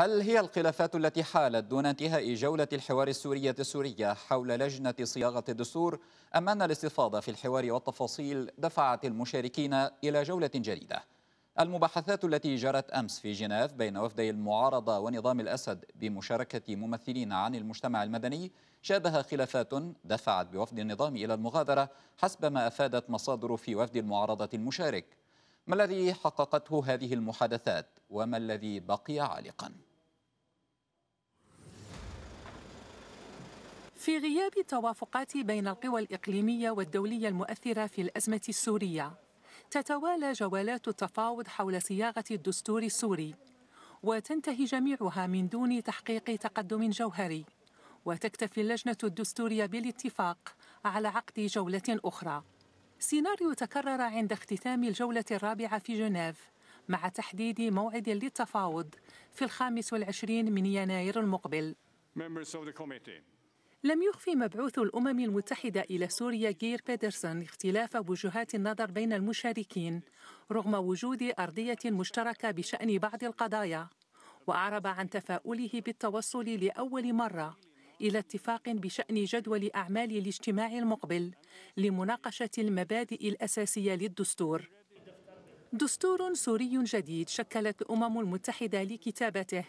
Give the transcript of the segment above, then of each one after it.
هل هي الخلافات التي حالت دون انتهاء جولة الحوار السورية السورية حول لجنة صياغة الدستور أم أن الاستفاضة في الحوار والتفاصيل دفعت المشاركين إلى جولة جديدة؟ المباحثات التي جرت أمس في جنيف بين وفدي المعارضة ونظام الأسد بمشاركة ممثلين عن المجتمع المدني شابها خلافات دفعت بوفد النظام إلى المغادرة حسب ما أفادت مصادر في وفد المعارضة المشارك ما الذي حققته هذه المحادثات وما الذي بقي عالقاً؟ في غياب التوافقات بين القوى الإقليمية والدولية المؤثرة في الأزمة السورية تتوالى جولات التفاوض حول صياغة الدستور السوري وتنتهي جميعها من دون تحقيق تقدم جوهري وتكتفي اللجنة الدستورية بالاتفاق على عقد جولة أخرى سيناريو تكرر عند اختتام الجولة الرابعة في جنيف مع تحديد موعد للتفاوض في الخامس والعشرين من يناير المقبل لم يخفي مبعوث الأمم المتحدة إلى سوريا جير بيدرسون اختلاف وجهات النظر بين المشاركين رغم وجود أرضية مشتركة بشأن بعض القضايا وأعرب عن تفاؤله بالتوصل لأول مرة إلى اتفاق بشأن جدول أعمال الاجتماع المقبل لمناقشة المبادئ الأساسية للدستور دستور سوري جديد شكلت الأمم المتحدة لكتابته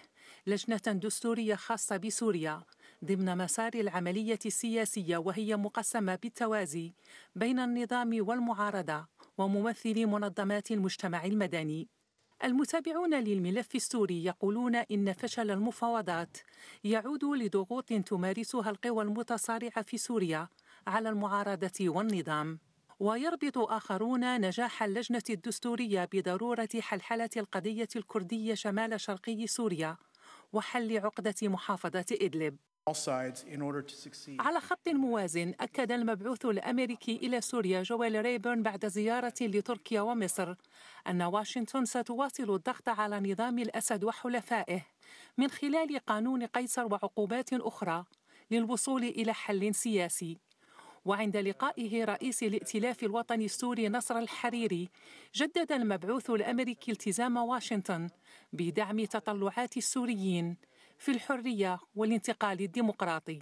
لجنة دستورية خاصة بسوريا ضمن مسار العملية السياسية وهي مقسمة بالتوازي بين النظام والمعارضة وممثلي منظمات المجتمع المدني. المتابعون للملف السوري يقولون إن فشل المفاوضات يعود لضغوط تمارسها القوى المتصارعة في سوريا على المعارضة والنظام. ويربط آخرون نجاح اللجنة الدستورية بضرورة حلحلة القضية الكردية شمال شرقي سوريا وحل عقدة محافظة إدلب على خط موازن أكد المبعوث الأمريكي إلى سوريا جويل ريبيرن بعد زيارة لتركيا ومصر أن واشنطن ستواصل الضغط على نظام الأسد وحلفائه من خلال قانون قيصر وعقوبات أخرى للوصول إلى حل سياسي وعند لقائه رئيس الائتلاف الوطني السوري نصر الحريري جدد المبعوث الامريكي التزام واشنطن بدعم تطلعات السوريين في الحرية والانتقال الديمقراطي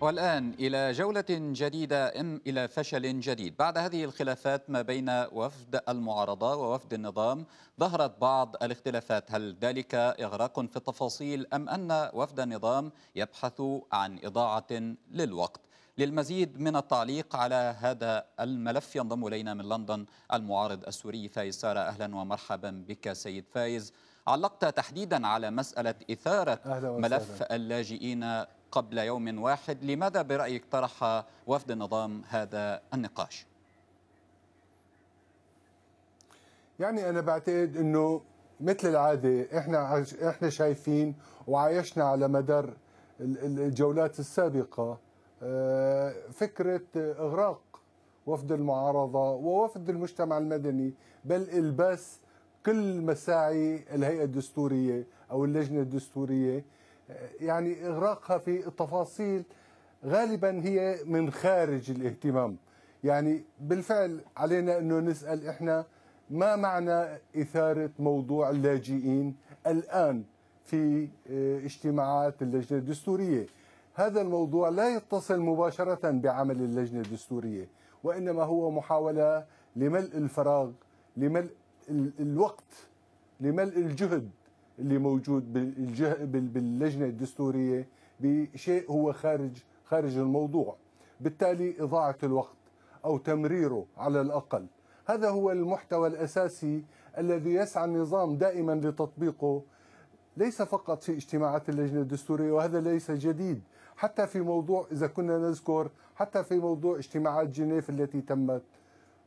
والآن إلى جولة جديدة أم إلى فشل جديد بعد هذه الخلافات ما بين وفد المعارضة ووفد النظام ظهرت بعض الاختلافات هل ذلك إغراق في التفاصيل أم أن وفد النظام يبحث عن إضاعة للوقت للمزيد من التعليق على هذا الملف ينضم إلينا من لندن المعارض السوري فايز سارة أهلا ومرحبا بك سيد فايز علقت تحديدا على مسألة إثارة ملف اللاجئين قبل يوم واحد لماذا برأيك طرح وفد النظام هذا النقاش يعني أنا بعتقد أنه مثل العادة إحنا, إحنا شايفين وعايشنا على مدار الجولات السابقة آه، فكرة إغراق وفد المعارضة ووفد المجتمع المدني بل إلباس كل مساعي الهيئة الدستورية أو اللجنة الدستورية يعني إغراقها في التفاصيل غالبا هي من خارج الاهتمام يعني بالفعل علينا أنه نسأل إحنا ما معنى إثارة موضوع اللاجئين الآن في آه، اجتماعات اللجنة الدستورية هذا الموضوع لا يتصل مباشرة بعمل اللجنة الدستورية وإنما هو محاولة لملء الفراغ لملء الوقت لملء الجهد اللي موجود بالجه باللجنه الدستوريه بشيء هو خارج خارج الموضوع بالتالي اضاعه الوقت او تمريره على الاقل هذا هو المحتوى الاساسي الذي يسعى النظام دائما لتطبيقه ليس فقط في اجتماعات اللجنه الدستوريه وهذا ليس جديد حتى في موضوع اذا كنا نذكر حتى في موضوع اجتماعات جنيف التي تمت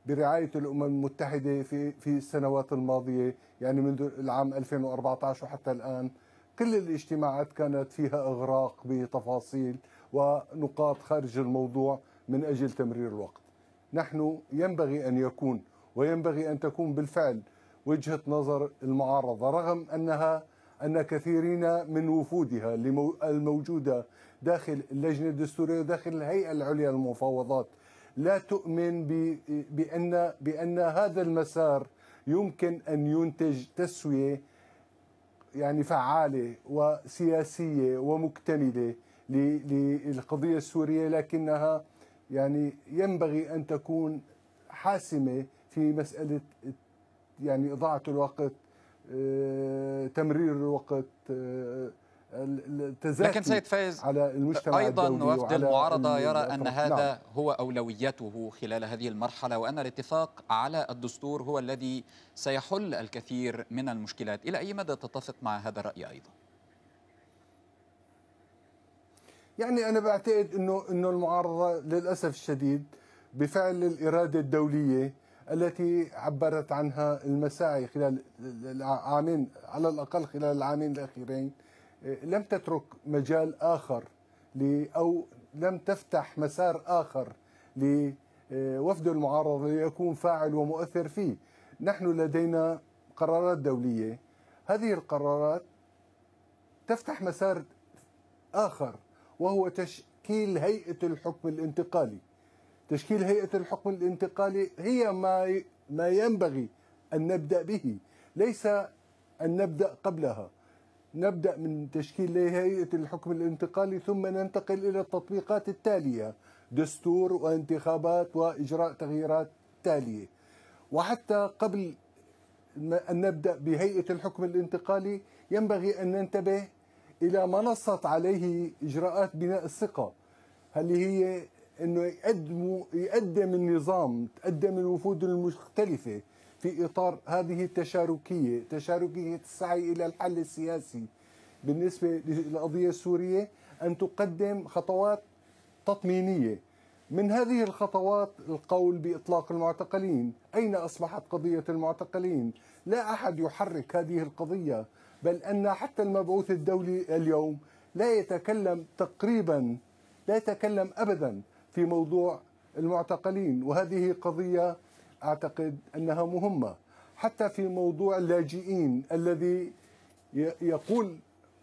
برعاية الأمم المتحدة في في السنوات الماضية يعني منذ العام 2014 وحتى الآن كل الاجتماعات كانت فيها إغراق بتفاصيل ونقاط خارج الموضوع من أجل تمرير الوقت نحن ينبغي أن يكون وينبغي أن تكون بالفعل وجهة نظر المعارضة رغم أنها أن كثيرين من وفودها الموجودة داخل اللجنة الدستورية وداخل الهيئة العليا للمفاوضات لا تؤمن بأن بأن هذا المسار يمكن أن ينتج تسوية يعني فعالة وسياسية ومكتملة للقضية السورية لكنها يعني ينبغي أن تكون حاسمة في مسألة يعني إضاعة الوقت آه، تمرير الوقت آه، لكن سيد فايز على المجتمع ايضا وفد المعارضه يرى ان نعم. هذا نعم. هو اولويته خلال هذه المرحله وان الاتفاق على الدستور هو الذي سيحل الكثير من المشكلات الى اي مدى تتفق مع هذا الراي ايضا يعني انا بعتقد انه انه المعارضه للاسف الشديد بفعل الاراده الدوليه التي عبرت عنها المساعي خلال العامين على الاقل خلال العامين الاخيرين لم تترك مجال آخر أو لم تفتح مسار آخر لوفد المعارضة ليكون فاعل ومؤثر فيه نحن لدينا قرارات دولية هذه القرارات تفتح مسار آخر وهو تشكيل هيئة الحكم الانتقالي تشكيل هيئة الحكم الانتقالي هي ما ما ينبغي أن نبدأ به ليس أن نبدأ قبلها نبدأ من تشكيل هيئة الحكم الانتقالي ثم ننتقل إلى التطبيقات التالية دستور وانتخابات وإجراء تغييرات تالية وحتى قبل أن نبدأ بهيئة الحكم الانتقالي ينبغي أن ننتبه إلى ما نصت عليه إجراءات بناء الثقة هل هي أنه يقدم النظام تقدم الوفود المختلفة في إطار هذه التشاركية تشاركية السعي إلى الحل السياسي بالنسبة للقضية السورية أن تقدم خطوات تطمينية من هذه الخطوات القول بإطلاق المعتقلين أين أصبحت قضية المعتقلين لا أحد يحرك هذه القضية بل أن حتى المبعوث الدولي اليوم لا يتكلم تقريبا لا يتكلم أبدا في موضوع المعتقلين وهذه قضية اعتقد انها مهمه حتى في موضوع اللاجئين الذي يقول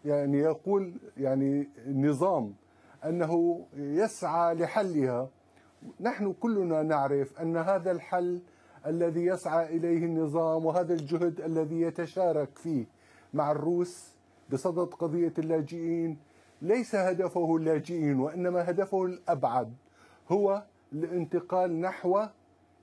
يعني يقول يعني نظام انه يسعى لحلها نحن كلنا نعرف ان هذا الحل الذي يسعى اليه النظام وهذا الجهد الذي يتشارك فيه مع الروس بصدد قضيه اللاجئين ليس هدفه اللاجئين وانما هدفه الابعد هو الانتقال نحو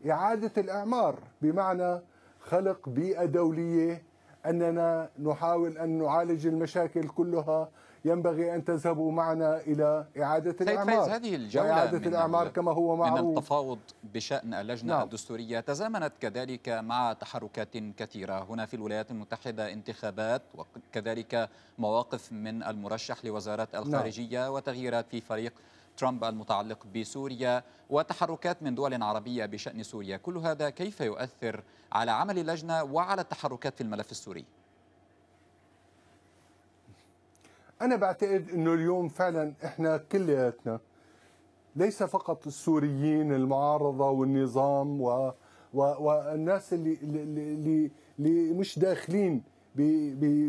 إعادة الإعمار بمعنى خلق بيئة دولية أننا نحاول أن نعالج المشاكل كلها ينبغي أن تذهبوا معنا إلى إعادة الأعمار هذه الجولة إعادة الأعمار كما هو معروف من التفاوض بشأن اللجنة نعم. الدستورية تزامنت كذلك مع تحركات كثيرة هنا في الولايات المتحدة انتخابات وكذلك مواقف من المرشح لوزارة نعم. الخارجية نعم. وتغييرات في فريق ترامب المتعلق بسوريا وتحركات من دول عربية بشأن سوريا كل هذا كيف يؤثر على عمل اللجنة وعلى التحركات في الملف السوري أنا بعتقد أنه اليوم فعلا إحنا كلياتنا ليس فقط السوريين المعارضة والنظام و... و... والناس اللي, اللي, اللي مش داخلين ب...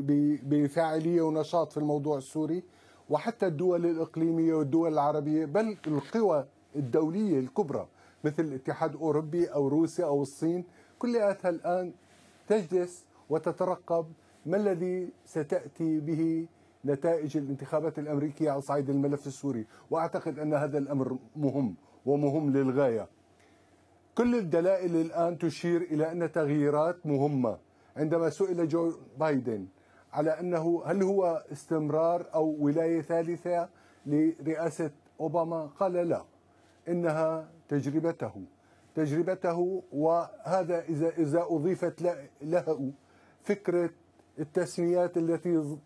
ب... بفاعلية ونشاط في الموضوع السوري وحتى الدول الإقليمية والدول العربية بل القوى الدولية الكبرى مثل الاتحاد الأوروبي أو روسيا أو الصين كلها الآن تجلس وتترقب ما الذي ستأتي به نتائج الانتخابات الأمريكية على صعيد الملف السوري وأعتقد أن هذا الأمر مهم ومهم للغاية كل الدلائل الآن تشير إلى أن تغييرات مهمة عندما سئل جو بايدن على انه هل هو استمرار او ولايه ثالثه لرئاسه اوباما؟ قال لا انها تجربته تجربته وهذا اذا اذا اضيفت له فكره التسميات التي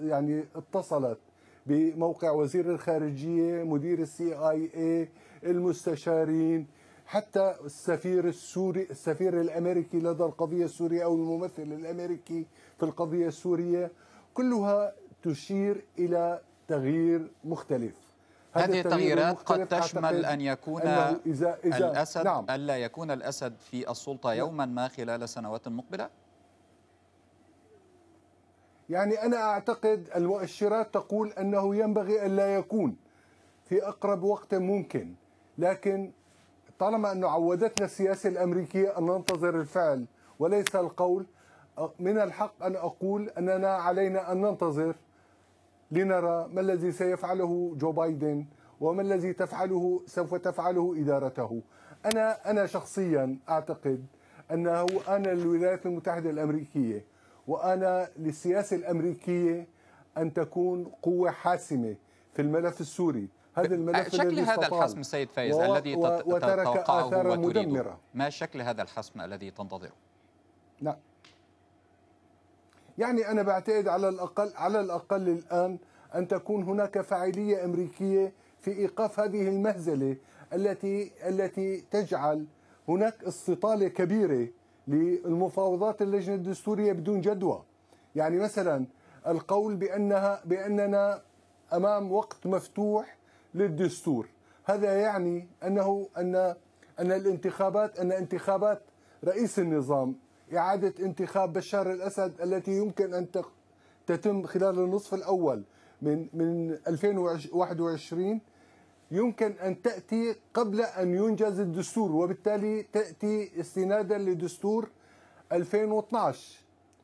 يعني اتصلت بموقع وزير الخارجيه، مدير السي اي اي، المستشارين، حتى السفير السوري السفير الامريكي لدى القضيه السوريه او الممثل الامريكي في القضيه السوريه كلها تشير الى تغيير مختلف هذه التغييرات قد تشمل ان يكون إذا إذا الاسد نعم. الا يكون الاسد في السلطه نعم. يوما ما خلال سنوات مقبله يعني انا اعتقد المؤشرات تقول انه ينبغي الا يكون في اقرب وقت ممكن لكن طالما أنه عودتنا السياسة الأمريكية أن ننتظر الفعل وليس القول من الحق أن أقول أننا علينا أن ننتظر لنرى ما الذي سيفعله جو بايدن وما الذي تفعله سوف تفعله إدارته أنا أنا شخصيا أعتقد أنه أنا للولايات المتحدة الأمريكية وأنا للسياسة الأمريكية أن تكون قوة حاسمة في الملف السوري هذا الملف شكل هذا الحسم سيد فايز و... الذي تتوقعه وترك مدمرة ما شكل هذا الحسم الذي تنتظره؟ لا يعني أنا بعتقد على الأقل على الأقل الآن أن تكون هناك فاعلية أمريكية في إيقاف هذه المهزلة التي التي تجعل هناك استطالة كبيرة للمفاوضات اللجنة الدستورية بدون جدوى يعني مثلا القول بأنها بأننا أمام وقت مفتوح للدستور هذا يعني أنه أن أن الانتخابات أن انتخابات رئيس النظام إعادة انتخاب بشار الأسد التي يمكن أن تتم خلال النصف الأول من من 2021 يمكن أن تأتي قبل أن ينجز الدستور وبالتالي تأتي استنادا لدستور 2012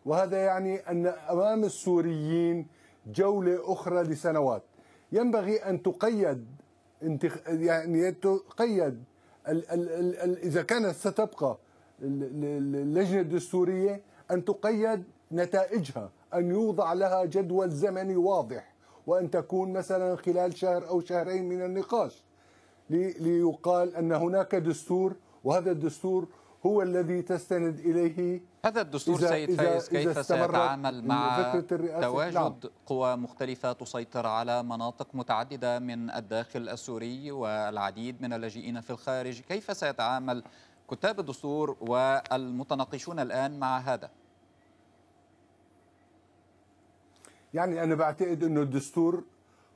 وهذا يعني أن أمام السوريين جولة أخرى لسنوات ينبغي أن تقيد يعني تقيد ال ال ال ال إذا كانت ستبقى اللجنة الدستورية أن تقيد نتائجها أن يوضع لها جدول زمني واضح وأن تكون مثلا خلال شهر أو شهرين من النقاش ليقال أن هناك دستور وهذا الدستور هو الذي تستند اليه هذا الدستور إذا سيد فايز كيف سيتعامل مع تواجد نعم. قوى مختلفة تسيطر على مناطق متعددة من الداخل السوري والعديد من اللاجئين في الخارج كيف سيتعامل كتاب الدستور والمتناقشون الآن مع هذا يعني أنا بعتقد أنه الدستور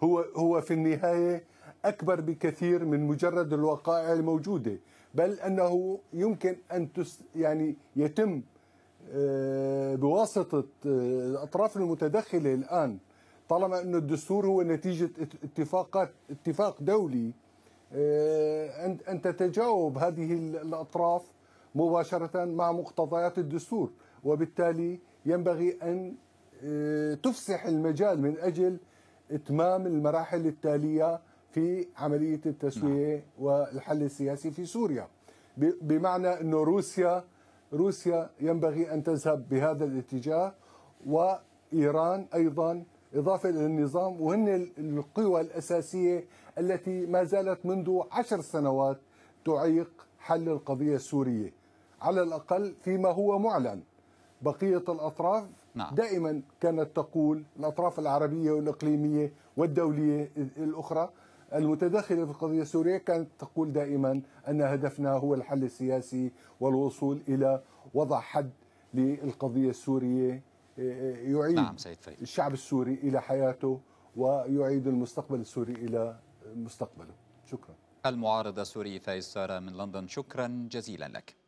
هو, هو في النهاية أكبر بكثير من مجرد الوقائع الموجودة بل انه يمكن ان تس يعني يتم آه، بواسطه آه، الاطراف المتدخله الان طالما انه الدستور هو نتيجه اتفاقات اتفاق دولي آه، ان ان تتجاوب هذه الاطراف مباشره مع مقتضيات الدستور وبالتالي ينبغي ان تفسح المجال من اجل اتمام المراحل التاليه في عملية التسوية نعم. والحل السياسي في سوريا بمعنى أن روسيا روسيا ينبغي أن تذهب بهذا الاتجاه وإيران أيضا إضافة إلى النظام وهن القوى الأساسية التي ما زالت منذ عشر سنوات تعيق حل القضية السورية على الأقل فيما هو معلن بقية الأطراف نعم. دائما كانت تقول الأطراف العربية والإقليمية والدولية الأخرى المتداخله في القضية السورية كانت تقول دائما أن هدفنا هو الحل السياسي والوصول إلى وضع حد للقضية السورية آه، آه، يعيد نعم سيد فريد. الشعب السوري إلى حياته ويعيد المستقبل السوري إلى مستقبله شكرا المعارض السوري فايز سارة من لندن شكرا جزيلا لك